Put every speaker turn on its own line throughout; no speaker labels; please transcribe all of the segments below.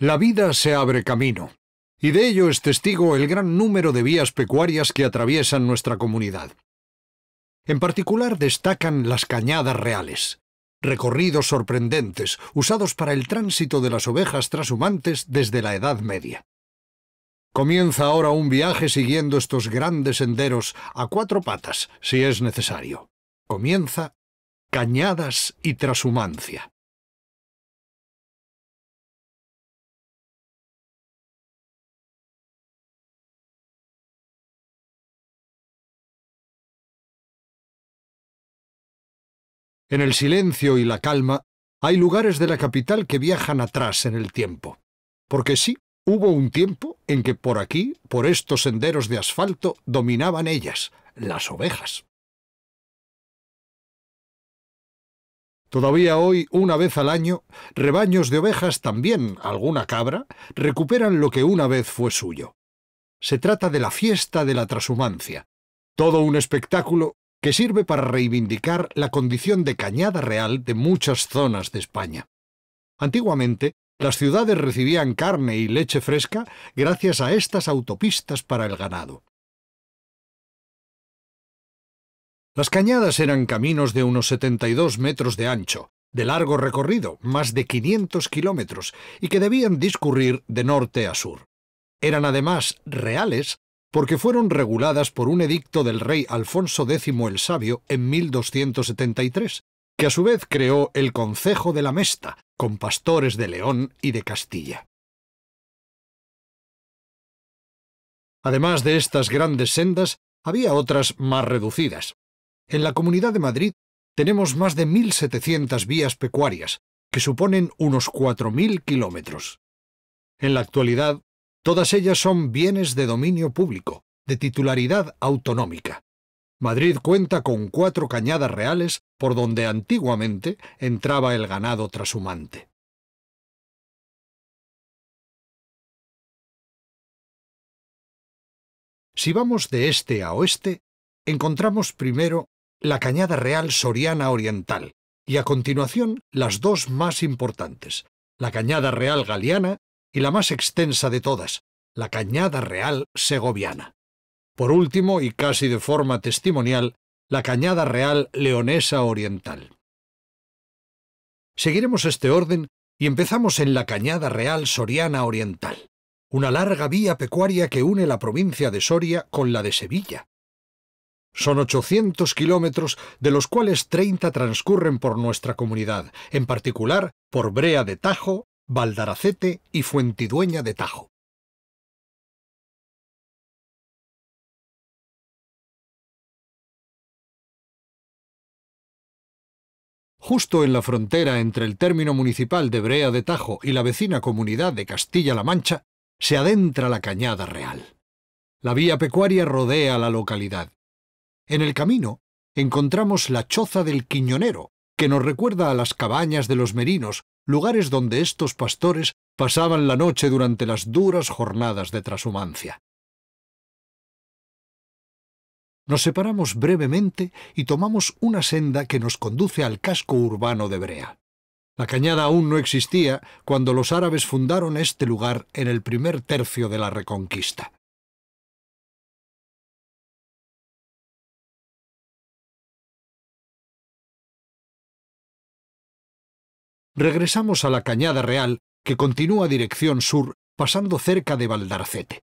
La vida se abre camino, y de ello es testigo el gran número de vías
pecuarias que atraviesan nuestra comunidad. En particular destacan las cañadas reales, recorridos sorprendentes usados para el tránsito de las ovejas trashumantes desde la Edad Media. Comienza ahora un viaje siguiendo estos grandes senderos a cuatro patas, si es necesario. Comienza
Cañadas y Trashumancia. En el silencio y la calma hay lugares de la capital que viajan atrás en el tiempo.
Porque sí, hubo un tiempo en que por aquí, por estos senderos de asfalto, dominaban ellas, las ovejas. Todavía hoy, una vez al año, rebaños de ovejas, también alguna cabra, recuperan lo que una vez fue suyo. Se trata de la fiesta de la trashumancia, todo un espectáculo que sirve para reivindicar la condición de cañada real de muchas zonas de España. Antiguamente, las ciudades recibían carne y leche fresca gracias a estas autopistas para el ganado. Las cañadas eran caminos de unos 72 metros de ancho, de largo recorrido, más de 500 kilómetros, y que debían discurrir de norte a sur. Eran además reales porque fueron reguladas por un edicto del rey Alfonso X el Sabio en 1273,
que a su vez creó el Concejo de la Mesta, con pastores de León y de Castilla. Además de estas grandes sendas, había otras más reducidas. En la Comunidad de Madrid tenemos
más de 1.700 vías pecuarias, que suponen unos 4.000 kilómetros. En la actualidad Todas ellas son bienes de dominio público, de titularidad autonómica. Madrid cuenta con cuatro cañadas reales por donde
antiguamente entraba el ganado trashumante. Si vamos de este a oeste, encontramos primero la Cañada Real Soriana
Oriental y a continuación las dos más importantes, la Cañada Real galiana y la más extensa de todas, la Cañada Real Segoviana. Por último, y casi de forma testimonial, la Cañada Real Leonesa Oriental. Seguiremos este orden y empezamos en la Cañada Real Soriana Oriental, una larga vía pecuaria que une la provincia de Soria con la de Sevilla. Son 800 kilómetros, de los cuales 30 transcurren
por nuestra comunidad, en particular por Brea de Tajo, Valdaracete y Fuentidueña de Tajo. Justo en la frontera entre el término municipal de Brea de Tajo y la vecina comunidad
de Castilla-La Mancha, se adentra la Cañada Real. La vía pecuaria rodea la localidad. En el camino encontramos la choza del Quiñonero, que nos recuerda a las cabañas de los merinos lugares donde estos pastores pasaban la noche durante las duras jornadas de trashumancia. Nos separamos brevemente y tomamos una senda que nos conduce al casco urbano de Brea. La cañada aún no existía cuando los árabes fundaron
este lugar en el primer tercio de la Reconquista. regresamos a la Cañada Real, que continúa
dirección sur, pasando cerca de Valdarcete.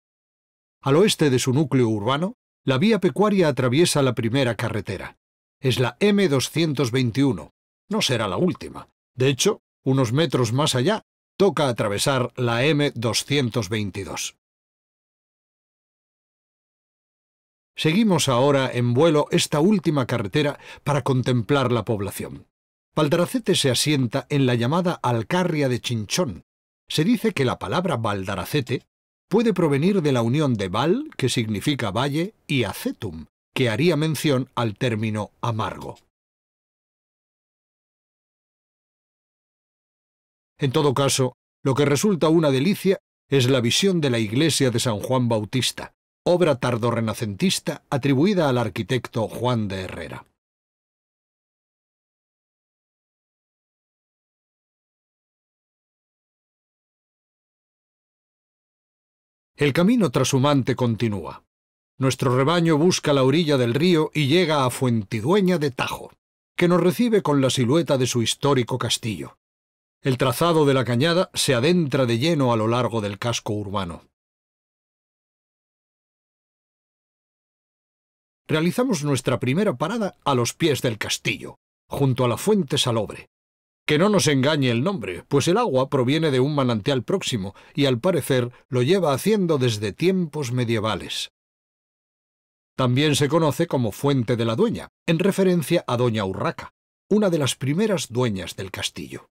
Al oeste de su núcleo urbano, la vía pecuaria atraviesa la primera carretera. Es la M221.
No será la última. De hecho, unos metros más allá, toca atravesar la M222.
Seguimos ahora en vuelo esta última carretera para contemplar la población. Valdaracete se asienta en la llamada Alcarria de Chinchón. Se dice que la palabra Valdaracete puede provenir de la unión de Val, que significa valle,
y acetum, que haría mención al término amargo. En todo caso, lo que resulta una delicia es la visión de la iglesia de San Juan Bautista, obra tardorrenacentista atribuida al arquitecto Juan de Herrera. El camino trashumante continúa. Nuestro
rebaño busca la orilla del río y llega a Fuentidueña de Tajo, que nos recibe con la silueta de su histórico castillo. El trazado de la cañada se adentra de lleno
a lo largo del casco urbano. Realizamos nuestra primera parada a los pies del castillo, junto a la
fuente salobre, que no nos engañe el nombre, pues el agua proviene de un manantial próximo y al parecer lo lleva haciendo desde tiempos medievales.
También se conoce como Fuente de la Dueña, en referencia a Doña Urraca, una de las primeras dueñas del castillo.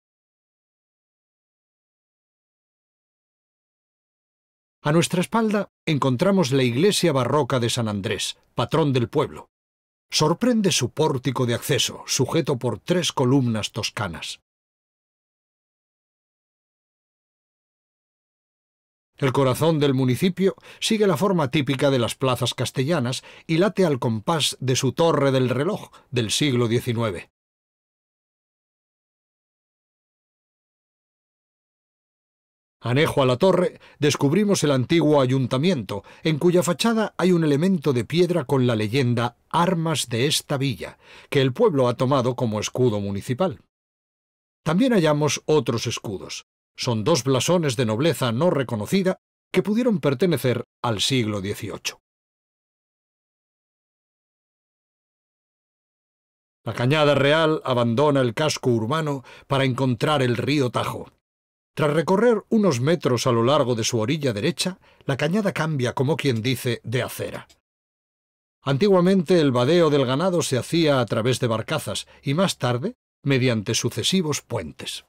A nuestra espalda encontramos la iglesia barroca de San Andrés, patrón del pueblo. Sorprende su pórtico de acceso, sujeto por tres columnas toscanas. El corazón del municipio sigue la forma típica de las plazas castellanas y late al compás de su torre del reloj del siglo XIX. Anejo a la torre descubrimos el antiguo ayuntamiento, en cuya fachada hay un elemento de
piedra con la leyenda Armas de esta villa, que el pueblo ha tomado como escudo municipal. También hallamos otros escudos, son dos blasones de nobleza
no reconocida que pudieron pertenecer al siglo XVIII. La Cañada Real abandona el casco urbano para encontrar el río Tajo. Tras recorrer unos metros
a lo largo de su orilla derecha, la cañada cambia, como quien dice, de acera. Antiguamente el vadeo del ganado se hacía a través de barcazas y más tarde
mediante sucesivos puentes.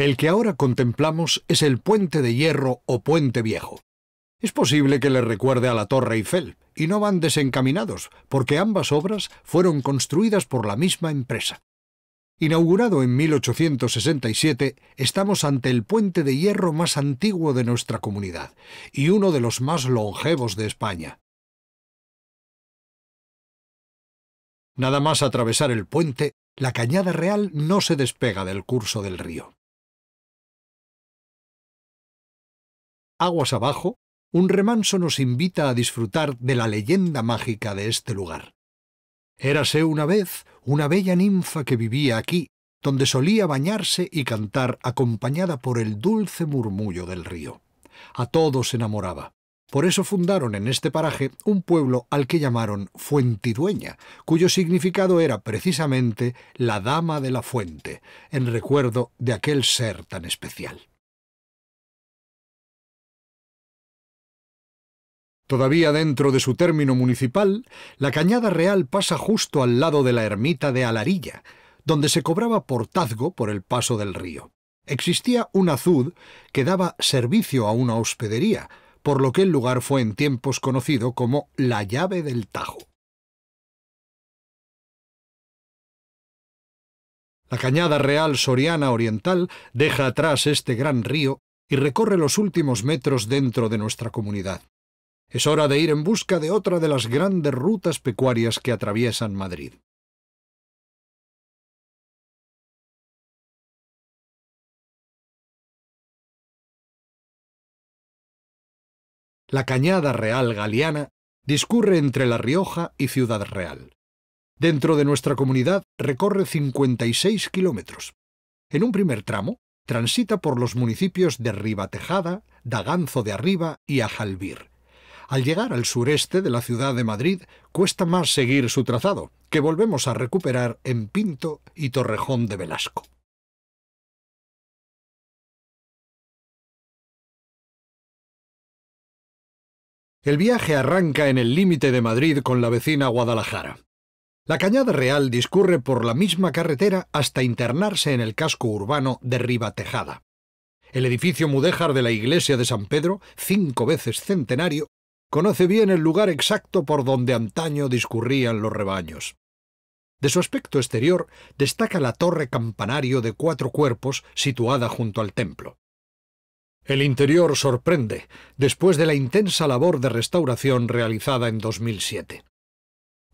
El que ahora contemplamos es el puente de hierro o puente
viejo. Es posible que le recuerde a la Torre Eiffel, y no van desencaminados, porque ambas obras fueron construidas por la misma empresa. Inaugurado en 1867, estamos ante el puente de hierro más antiguo de nuestra comunidad y uno de los más longevos de España.
Nada más atravesar el puente, la Cañada Real no se despega del curso del río.
aguas abajo, un remanso nos invita a disfrutar de la leyenda mágica de este lugar. Érase una vez una bella ninfa que vivía aquí, donde solía bañarse y cantar acompañada por el dulce murmullo del río. A todos enamoraba. Por eso fundaron en este paraje un pueblo al que llamaron Fuentidueña, cuyo significado era precisamente la dama de la fuente,
en recuerdo de aquel ser tan especial. Todavía dentro de su término municipal, la
Cañada Real pasa justo al lado de la ermita de Alarilla, donde se cobraba portazgo por el paso del río. Existía un azud que daba servicio a una
hospedería, por lo que el lugar fue en tiempos conocido como la llave del Tajo. La Cañada Real Soriana Oriental deja atrás este gran río y recorre los últimos metros
dentro de nuestra comunidad. Es hora de ir en busca de otra de las grandes rutas pecuarias
que atraviesan Madrid. La Cañada Real Galeana discurre entre La Rioja y Ciudad
Real. Dentro de nuestra comunidad recorre 56 kilómetros. En un primer tramo, transita por los municipios de Ribatejada, Daganzo de Arriba y Ajalbir. Al llegar al sureste de la ciudad de Madrid, cuesta más
seguir su trazado, que volvemos a recuperar en Pinto y Torrejón de Velasco. El viaje arranca en el límite de Madrid con la vecina
Guadalajara. La Cañada Real discurre por la misma carretera hasta internarse en el casco urbano de Ribatejada. El edificio mudéjar de la iglesia de San Pedro, cinco veces centenario, conoce bien el lugar exacto por donde antaño discurrían los rebaños. De su aspecto exterior destaca la torre campanario de cuatro cuerpos situada junto al templo. El interior sorprende, después de la intensa labor de restauración realizada en 2007.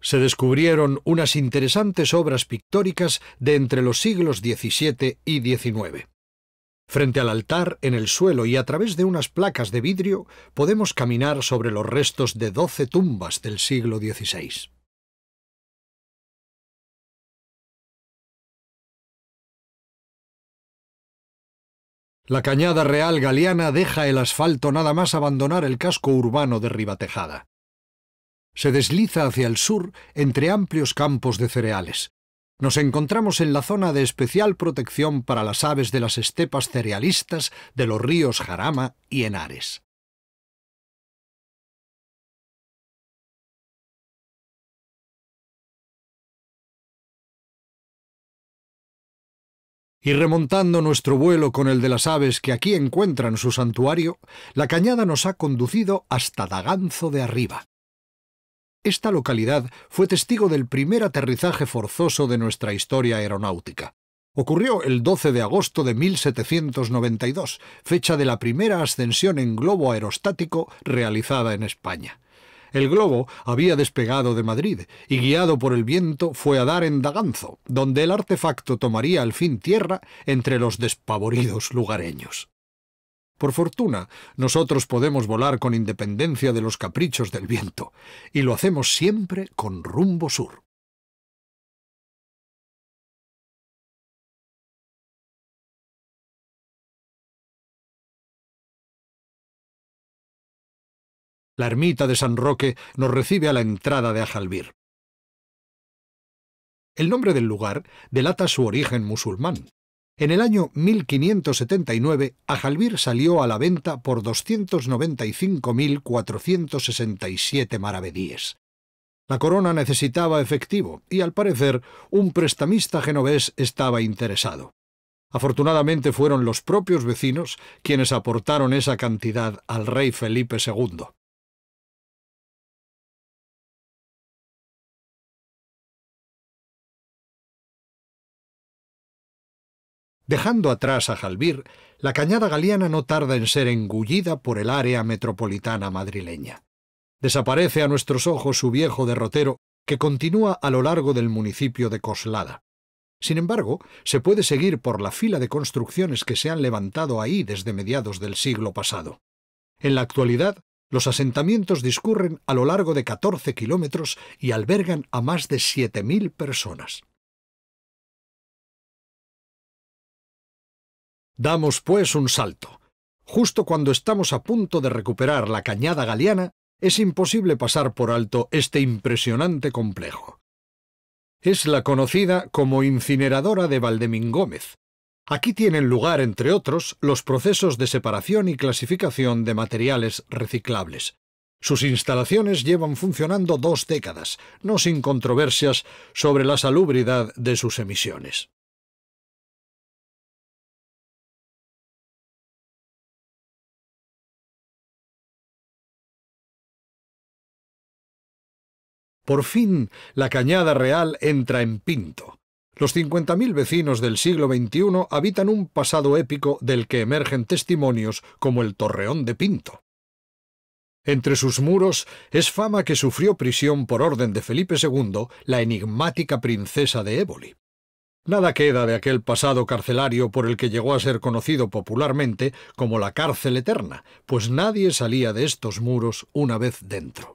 Se descubrieron unas interesantes obras pictóricas de entre los siglos XVII y XIX. Frente al altar, en el suelo y a través de unas placas de
vidrio, podemos caminar sobre los restos de doce tumbas del siglo XVI. La cañada real galeana deja el asfalto nada
más abandonar el casco urbano de Ribatejada. Se desliza hacia el sur entre amplios campos de cereales, nos encontramos en la zona de especial protección
para las aves de las estepas cerealistas de los ríos Jarama y Henares. Y remontando nuestro vuelo con el de las aves que aquí encuentran su santuario, la cañada
nos ha conducido hasta Daganzo de arriba. Esta localidad fue testigo del primer aterrizaje forzoso de nuestra historia aeronáutica. Ocurrió el 12 de agosto de 1792, fecha de la primera ascensión en globo aerostático realizada en España. El globo había despegado de Madrid y, guiado por el viento, fue a dar en Daganzo, donde el artefacto tomaría al fin tierra entre los despavoridos lugareños. Por fortuna, nosotros
podemos volar con independencia de los caprichos del viento, y lo hacemos siempre con rumbo sur. La ermita de San Roque nos recibe a la entrada de Ajalbir. El nombre del lugar delata su origen musulmán.
En el año 1579, Ajalbir salió a la venta por 295.467 maravedíes. La corona necesitaba efectivo y, al parecer, un prestamista genovés estaba interesado.
Afortunadamente fueron los propios vecinos quienes aportaron esa cantidad al rey Felipe II. Dejando atrás a Jalbir, la cañada galiana no tarda en ser engullida por el área
metropolitana madrileña. Desaparece a nuestros ojos su viejo derrotero que continúa a lo largo del municipio de Coslada. Sin embargo, se puede seguir por la fila de construcciones que se han levantado ahí desde mediados del siglo pasado. En la actualidad, los asentamientos discurren a lo largo de 14 kilómetros y albergan
a más de 7.000 personas. Damos pues un salto. Justo cuando estamos a punto de
recuperar la cañada galeana, es imposible pasar por alto este impresionante complejo. Es la conocida como incineradora de Valdemín Gómez. Aquí tienen lugar, entre otros, los procesos de separación y clasificación de materiales reciclables. Sus instalaciones llevan funcionando dos décadas, no sin
controversias sobre la salubridad de sus emisiones. Por fin, la Cañada Real entra en Pinto. Los 50.000 vecinos del siglo XXI
habitan un pasado épico del que emergen testimonios como el Torreón de Pinto. Entre sus muros es fama que sufrió prisión por orden de Felipe II la enigmática princesa de Éboli. Nada queda de aquel pasado carcelario por el que llegó a ser conocido popularmente como la cárcel eterna, pues nadie
salía de estos muros una vez dentro.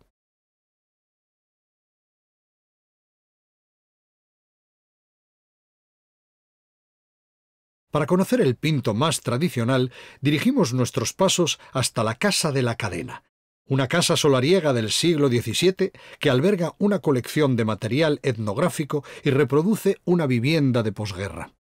Para conocer el pinto más tradicional, dirigimos nuestros pasos hasta la Casa de
la Cadena, una casa solariega del siglo XVII que alberga una colección de
material etnográfico y reproduce una vivienda de posguerra.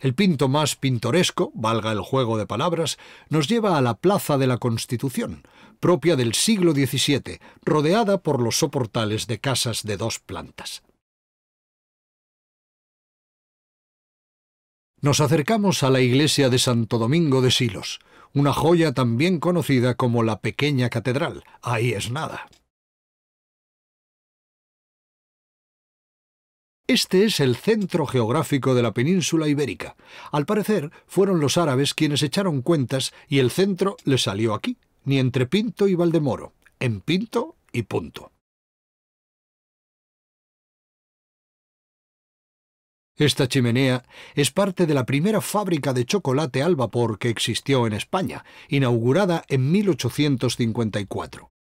El pinto más pintoresco, valga el juego de palabras, nos lleva
a la Plaza de la Constitución, propia del siglo XVII, rodeada por los soportales de casas de dos plantas. Nos acercamos a la iglesia de Santo Domingo de Silos, una
joya también conocida como la Pequeña Catedral. Ahí es nada. Este es el centro geográfico
de la península ibérica. Al parecer, fueron los árabes quienes echaron cuentas y el
centro le salió aquí, ni entre Pinto y Valdemoro, en Pinto y punto. Esta chimenea es parte de la primera fábrica de chocolate al vapor que existió en España, inaugurada en 1854.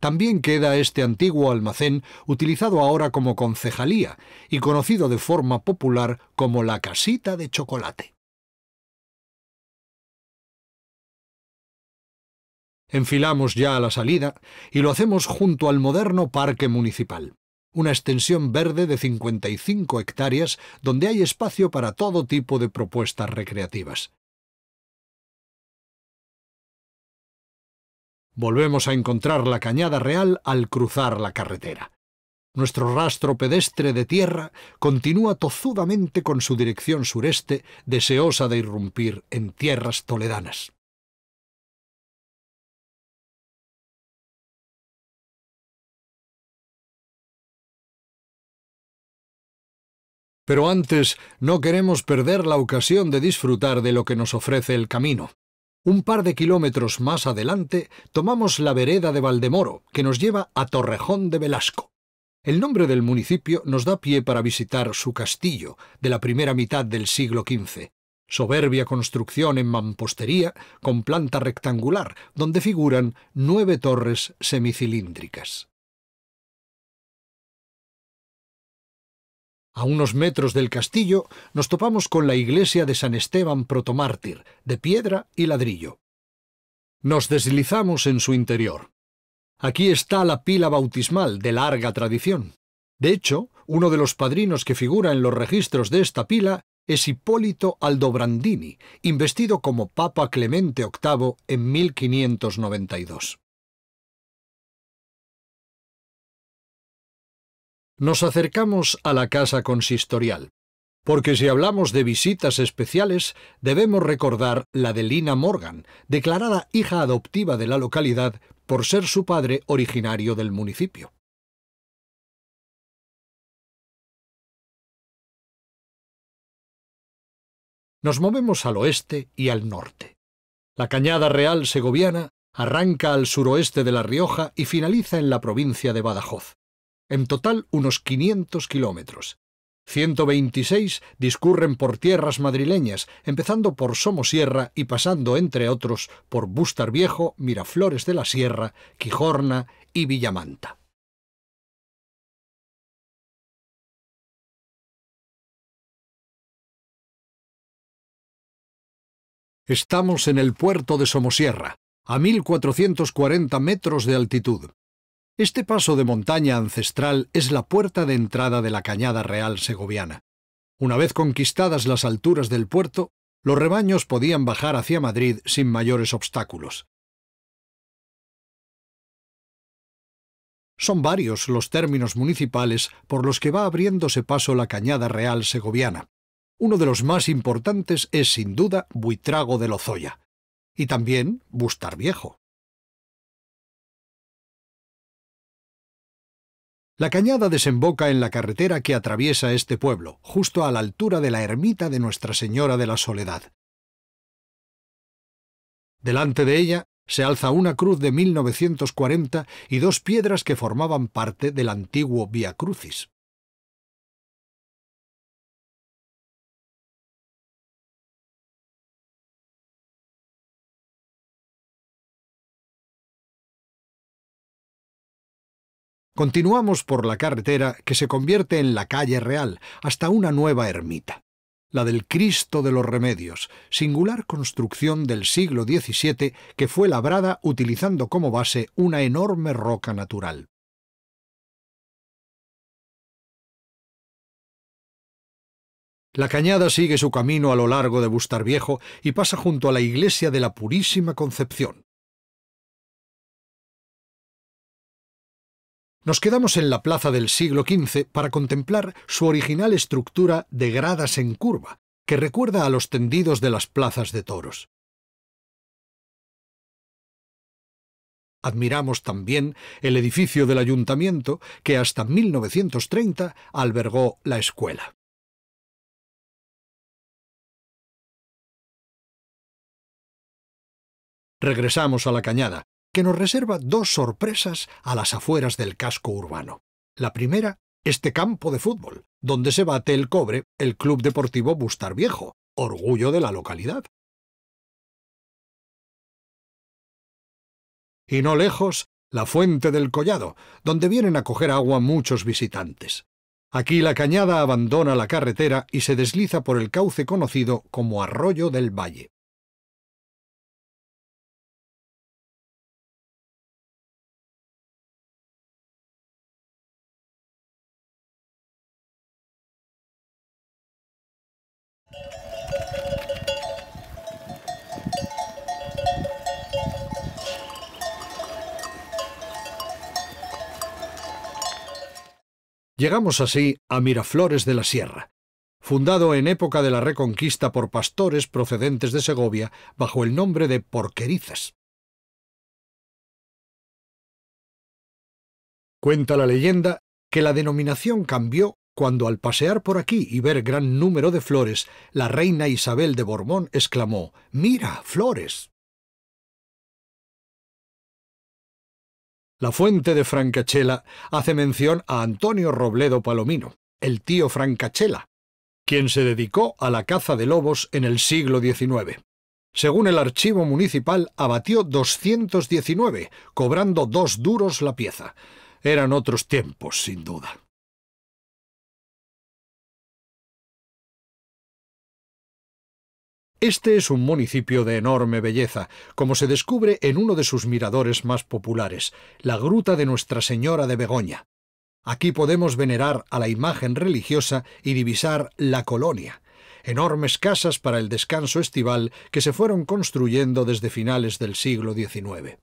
También queda este antiguo almacén, utilizado ahora como concejalía y conocido de forma popular como la casita de chocolate. Enfilamos ya a la salida y lo hacemos junto al moderno parque municipal, una
extensión
verde de 55 hectáreas donde hay espacio para todo tipo de propuestas recreativas. Volvemos a encontrar la cañada real al cruzar la carretera. Nuestro rastro
pedestre de tierra continúa tozudamente con su dirección sureste, deseosa
de irrumpir en tierras toledanas. Pero antes no queremos perder la ocasión
de disfrutar de lo que nos ofrece el camino. Un par de kilómetros más adelante tomamos la vereda de Valdemoro, que nos lleva a Torrejón de Velasco. El nombre del municipio nos da pie para visitar su castillo, de la primera mitad del siglo XV. Soberbia construcción en mampostería, con planta rectangular, donde figuran nueve torres semicilíndricas. A unos metros del castillo nos topamos con la iglesia de San Esteban Protomártir, de piedra y ladrillo. Nos deslizamos en su interior. Aquí está la pila bautismal de larga tradición. De hecho, uno de los padrinos que figura en los registros de esta pila es Hipólito
Aldobrandini, investido como Papa Clemente VIII en 1592. nos acercamos a la casa consistorial, porque si hablamos de visitas especiales,
debemos recordar la de Lina Morgan, declarada hija adoptiva de la localidad
por ser su padre originario del municipio. Nos movemos al oeste y al norte. La Cañada Real Segoviana arranca
al suroeste de La Rioja y finaliza en la provincia de Badajoz en total unos 500 kilómetros. 126 discurren por tierras madrileñas, empezando por Somosierra y pasando, entre otros, por Bustar Viejo, Miraflores de la
Sierra, Quijorna y Villamanta. Estamos en el puerto de Somosierra, a 1440
metros de altitud. Este paso de montaña ancestral es la puerta de entrada de la Cañada Real Segoviana. Una vez conquistadas las alturas del puerto, los rebaños podían bajar hacia Madrid sin mayores obstáculos. Son varios los términos municipales por los que va abriéndose paso la Cañada Real Segoviana. Uno de los más importantes es
sin duda Buitrago de Lozoya y también Bustar Viejo. La cañada desemboca en
la carretera que atraviesa este pueblo, justo a la altura de la ermita de Nuestra Señora de la Soledad. Delante de ella se alza una cruz de
1940 y dos piedras que formaban parte del antiguo Via Crucis. Continuamos por la carretera que se
convierte en la calle real hasta una nueva ermita, la del Cristo de los Remedios, singular construcción del siglo XVII que fue labrada utilizando como
base una enorme roca natural. La cañada sigue su camino a lo largo de
Bustarviejo y pasa junto a la iglesia de la Purísima Concepción, Nos quedamos en la plaza del siglo XV para contemplar su original estructura de gradas en curva, que recuerda a los tendidos de las plazas de toros. Admiramos también el edificio del ayuntamiento que hasta 1930
albergó la escuela. Regresamos a la cañada, que nos reserva dos sorpresas a las afueras del casco urbano. La primera, este campo de fútbol, donde se bate el cobre el Club Deportivo Bustar Viejo, orgullo de la localidad. Y no lejos, la Fuente del Collado, donde vienen a coger agua muchos visitantes. Aquí la cañada abandona la carretera y se desliza por el cauce conocido como Arroyo del Valle.
Llegamos así a Miraflores de la Sierra, fundado en época de la Reconquista por pastores
procedentes de Segovia bajo el nombre de Porquerizas. Cuenta la leyenda que la denominación
cambió cuando al pasear por aquí y ver gran número de flores, la reina Isabel de Bormón exclamó, ¡Mira, flores! La fuente de Francachela hace mención a Antonio Robledo Palomino, el tío Francachela, quien se dedicó a la caza de lobos en el siglo XIX. Según el archivo municipal, abatió 219,
cobrando dos duros la pieza. Eran otros tiempos, sin duda. Este es un municipio de enorme belleza, como se descubre en uno de sus miradores más
populares, la Gruta de Nuestra Señora de Begoña. Aquí podemos venerar a la imagen religiosa y divisar la colonia, enormes casas para el descanso
estival que se fueron construyendo desde finales del siglo XIX.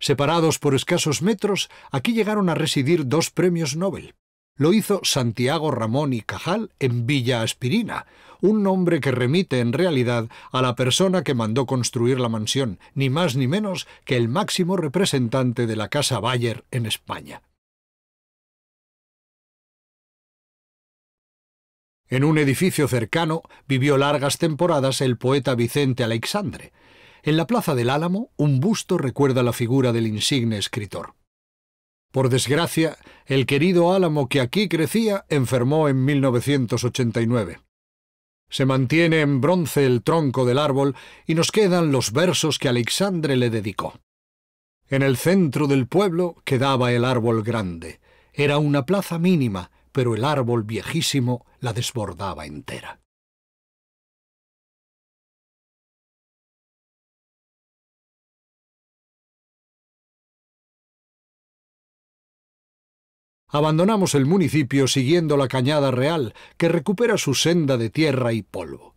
Separados por escasos
metros, aquí llegaron a residir dos premios Nobel, lo hizo Santiago Ramón y Cajal en Villa Aspirina, un nombre que remite en realidad a la persona que mandó construir la mansión, ni más ni menos que el máximo representante de la Casa
Bayer en España. En un edificio cercano vivió largas temporadas el poeta Vicente
Alexandre. En la Plaza del Álamo, un busto recuerda la figura del insigne escritor. Por desgracia, el querido álamo que aquí crecía enfermó en 1989. Se mantiene en bronce el tronco del árbol y nos quedan los versos que Alexandre le dedicó. En el centro del pueblo quedaba el árbol grande. Era una plaza mínima, pero el árbol viejísimo
la desbordaba entera. abandonamos el municipio siguiendo la cañada
real, que recupera su senda de tierra y polvo.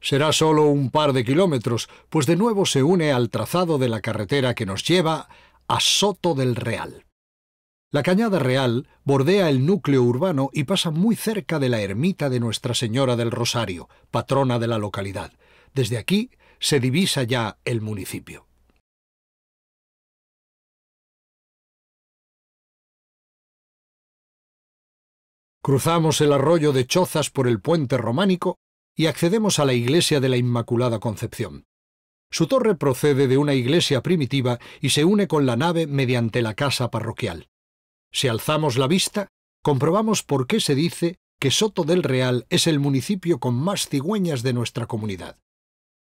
Será solo un par de kilómetros, pues de nuevo se une al trazado de la carretera que nos lleva a Soto del Real. La Cañada Real bordea el núcleo urbano y pasa muy cerca de la ermita de Nuestra Señora del Rosario, patrona de la localidad. Desde aquí
se divisa ya el municipio. Cruzamos el arroyo de Chozas por el puente románico y accedemos a la iglesia de la Inmaculada
Concepción. Su torre procede de una iglesia primitiva y se une con la nave mediante la casa parroquial. Si alzamos la vista, comprobamos por qué se dice que Soto del Real es el municipio con más cigüeñas de nuestra comunidad.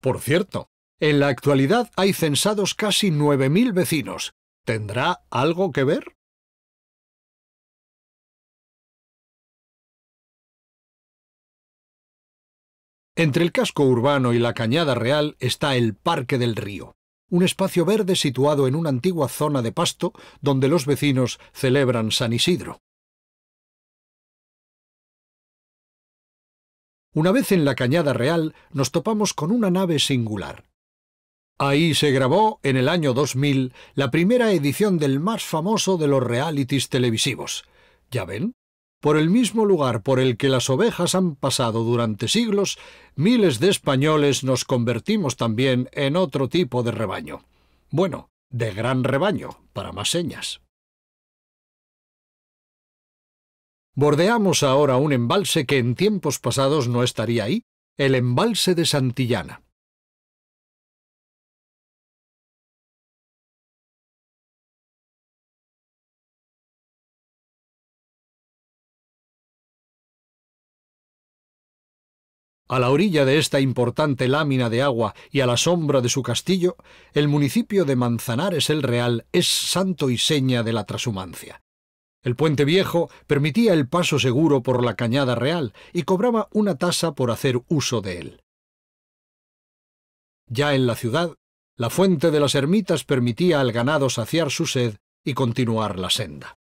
Por cierto, en la actualidad hay censados casi 9.000 vecinos. ¿Tendrá algo que ver? Entre el casco urbano y la Cañada
Real está el Parque del Río, un espacio verde situado en una antigua zona de pasto
donde los vecinos celebran San Isidro. Una vez en la Cañada Real nos topamos con una nave
singular. Ahí se grabó, en el año 2000, la primera edición del más famoso de los realities televisivos. Ya ven, por el mismo lugar por el que las ovejas han pasado durante siglos, miles de españoles nos convertimos también en otro tipo de rebaño. Bueno, de gran rebaño, para más señas. Bordeamos ahora un
embalse que en tiempos pasados no estaría ahí, el embalse de Santillana. A la orilla de esta importante lámina de agua
y a la sombra de su castillo, el municipio de Manzanares el Real es santo y seña de la trashumancia. El puente viejo permitía el paso seguro por la cañada real y cobraba una tasa por hacer uso de él.
Ya en la ciudad, la fuente de las ermitas permitía al ganado saciar su sed y continuar la senda.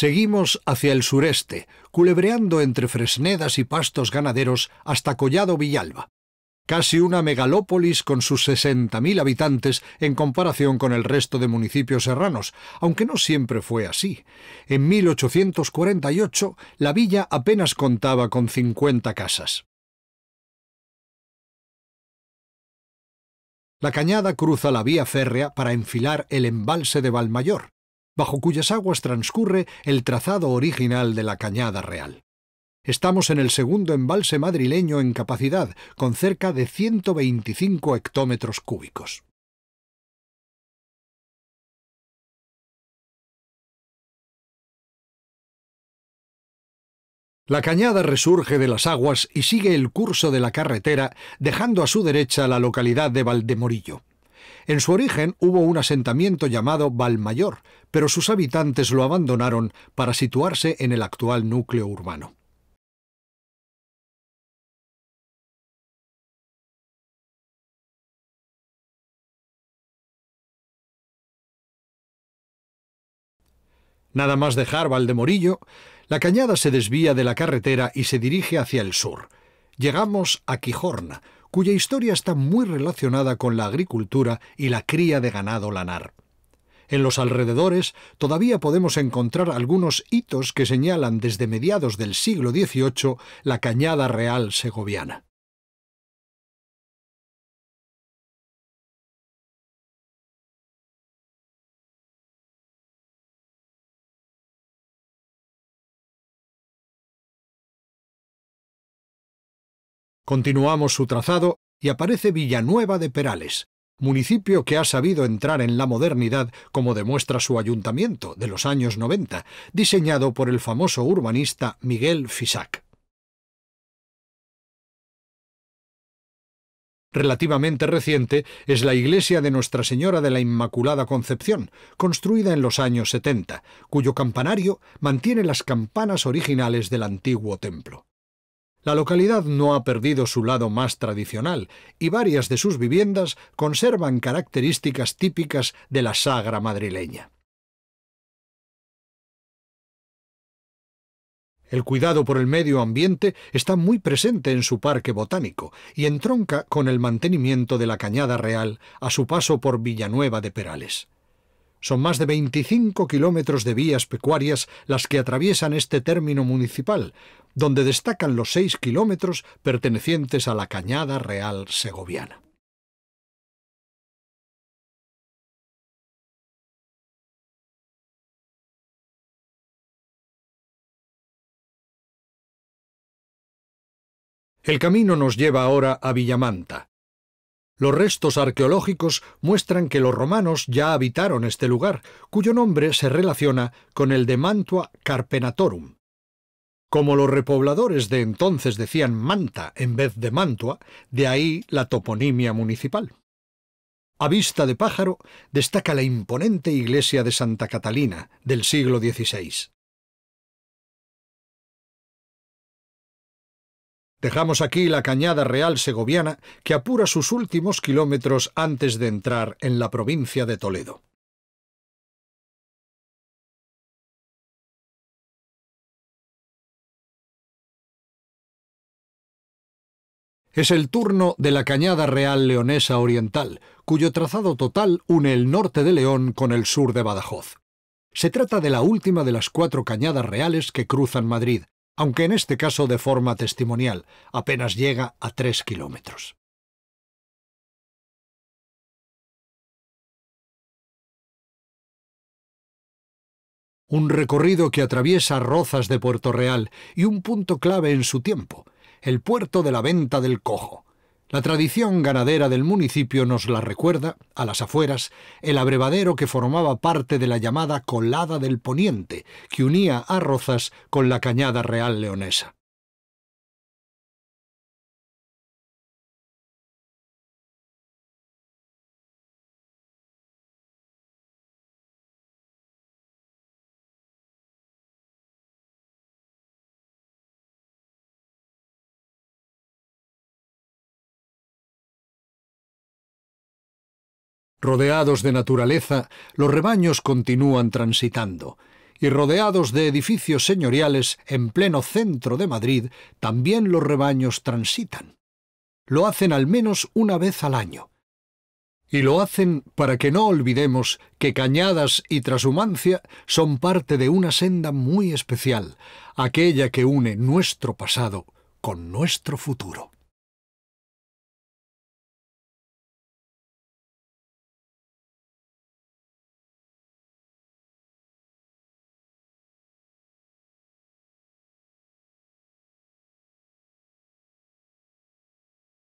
Seguimos hacia el sureste, culebreando entre fresnedas y pastos
ganaderos hasta Collado Villalba, casi una megalópolis con sus 60.000 habitantes en comparación con el resto de municipios serranos, aunque no siempre fue así.
En 1848 la villa apenas contaba con 50 casas. La cañada cruza la vía férrea para enfilar el embalse de Valmayor, bajo cuyas aguas
transcurre el trazado original de la Cañada Real. Estamos en el segundo embalse
madrileño en capacidad, con cerca de 125 hectómetros cúbicos. La cañada resurge de las aguas
y sigue el curso de la carretera, dejando a su derecha la localidad de Valdemorillo. En su origen hubo un asentamiento llamado Valmayor, pero sus habitantes lo
abandonaron para situarse en el actual núcleo urbano. Nada más dejar Valdemorillo, la cañada se desvía de la carretera y se dirige hacia el sur.
Llegamos a Quijorna, cuya historia está muy relacionada con la agricultura y la cría de ganado lanar. En los alrededores todavía podemos encontrar algunos hitos que señalan desde mediados del siglo XVIII la cañada real
segoviana. Continuamos su trazado y aparece Villanueva de Perales,
municipio que ha sabido entrar en la modernidad como demuestra su ayuntamiento de los años 90, diseñado por el famoso urbanista Miguel Fisac. Relativamente reciente es la iglesia de Nuestra Señora de la Inmaculada Concepción, construida en los años 70, cuyo campanario mantiene las campanas originales del antiguo templo. La localidad no ha perdido su lado más tradicional y varias de sus viviendas conservan
características típicas de la sagra madrileña. El cuidado por el medio ambiente está muy presente
en su parque botánico y entronca con el mantenimiento de la Cañada Real a su paso por Villanueva de Perales. Son más de 25 kilómetros de vías pecuarias las que atraviesan este término municipal, donde destacan los 6 kilómetros
pertenecientes a la Cañada Real Segoviana. El camino nos lleva ahora a Villamanta, los restos arqueológicos
muestran que los romanos ya habitaron este lugar, cuyo nombre se relaciona con el de Mantua Carpenatorum. Como los repobladores de entonces decían Manta en vez de Mantua, de ahí la toponimia municipal. A
vista de pájaro destaca la imponente iglesia de Santa Catalina del siglo XVI. Dejamos aquí la cañada real segoviana que apura sus últimos kilómetros antes de entrar en la provincia de Toledo. Es el turno de la Cañada Real Leonesa Oriental, cuyo
trazado total une el norte de León con el sur de Badajoz. Se trata de la última de las cuatro cañadas reales que cruzan Madrid, aunque en este caso de forma testimonial,
apenas llega a tres kilómetros. Un recorrido que atraviesa Rozas de Puerto Real y un punto clave en su tiempo, el
puerto de la venta del cojo, la tradición ganadera del municipio nos la recuerda, a las afueras, el abrevadero que formaba parte de la llamada Colada del Poniente,
que unía a Rozas con la Cañada Real Leonesa. Rodeados de naturaleza, los rebaños continúan transitando, y
rodeados de edificios señoriales en pleno centro de Madrid, también los rebaños transitan. Lo hacen al menos una vez al año. Y lo hacen para que no olvidemos que Cañadas y Trashumancia son parte de una
senda muy especial, aquella que une nuestro pasado con nuestro futuro.